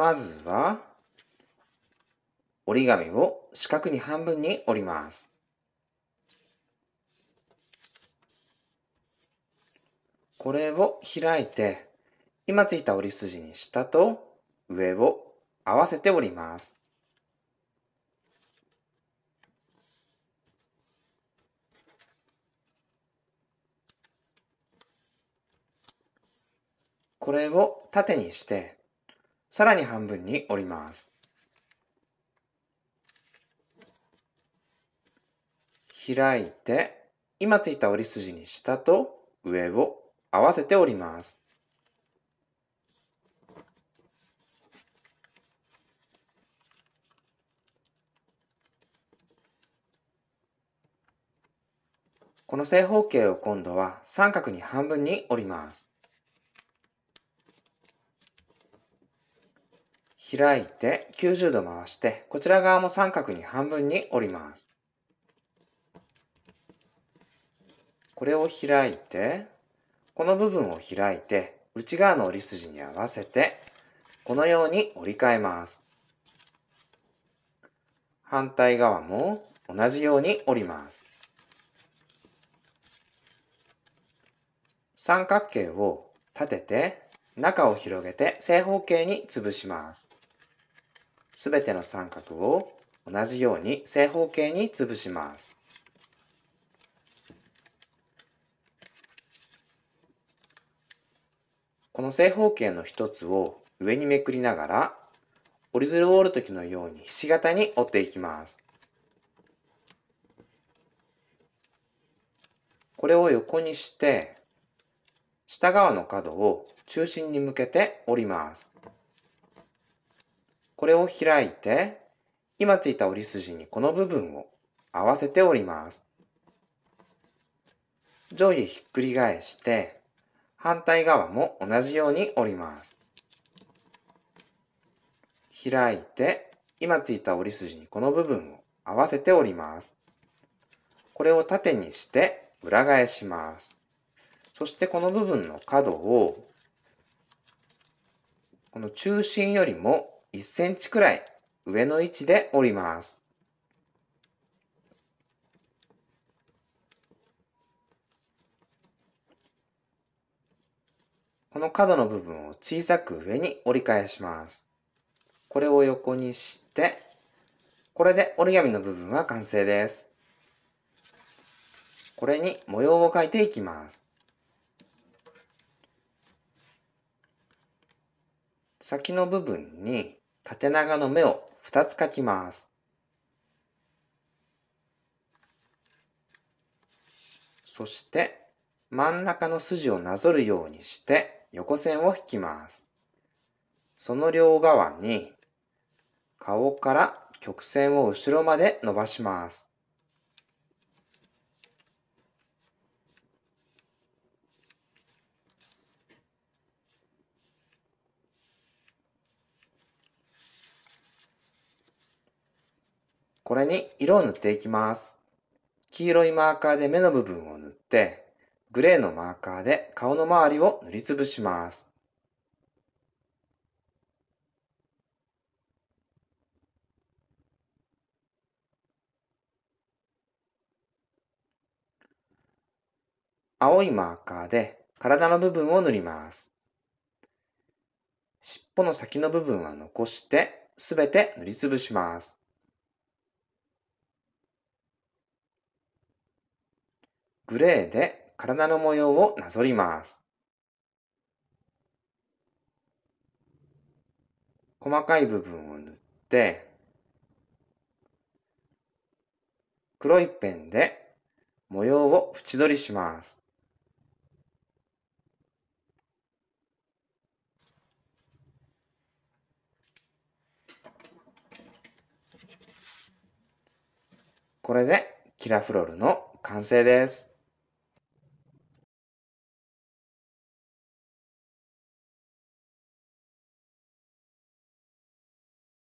まずは、折り紙を四角に半分に折ります。これを開いて、今ついた折り筋に下と上を合わせて折ります。これを縦にしてさらに半分に折ります。開いて、今ついた折り筋に下と上を合わせて折ります。この正方形を今度は三角に半分に折ります。開いて90度回して、こちら側も三角に半分に折ります。これを開いて、この部分を開いて、内側の折り筋に合わせて、このように折り替えます。反対側も同じように折ります。三角形を立てて中を広げて正方形に潰します。すべての三角を同じように正方形に潰します。この正方形の一つを上にめくりながら折り鶴を折る時のようにひし形に折っていきます。これを横にして下側の角を中心に向けて折ります。これを開いて、今ついた折り筋にこの部分を合わせて折ります。上下ひっくり返して、反対側も同じように折ります。開いて、今ついた折り筋にこの部分を合わせて折ります。これを縦にして裏返します。そしてこの部分の角を、この中心よりも1センチくらい上の位置で折ります。この角の部分を小さく上に折り返します。これを横にして、これで折り紙の部分は完成です。これに模様を描いていきます。先の部分に縦長の目を2つ描きます。そして真ん中の筋をなぞるようにして横線を引きます。その両側に顔から曲線を後ろまで伸ばします。これに色を塗っていきます。黄色いマーカーで目の部分を塗って、グレーのマーカーで顔の周りを塗りつぶします。青いマーカーで体の部分を塗ります。尻尾の先の部分は残して、すべて塗りつぶします。グレーで体の模様をなぞります。細かい部分を塗って、黒いペンで模様を縁取りします。これでキラフロールの完成です。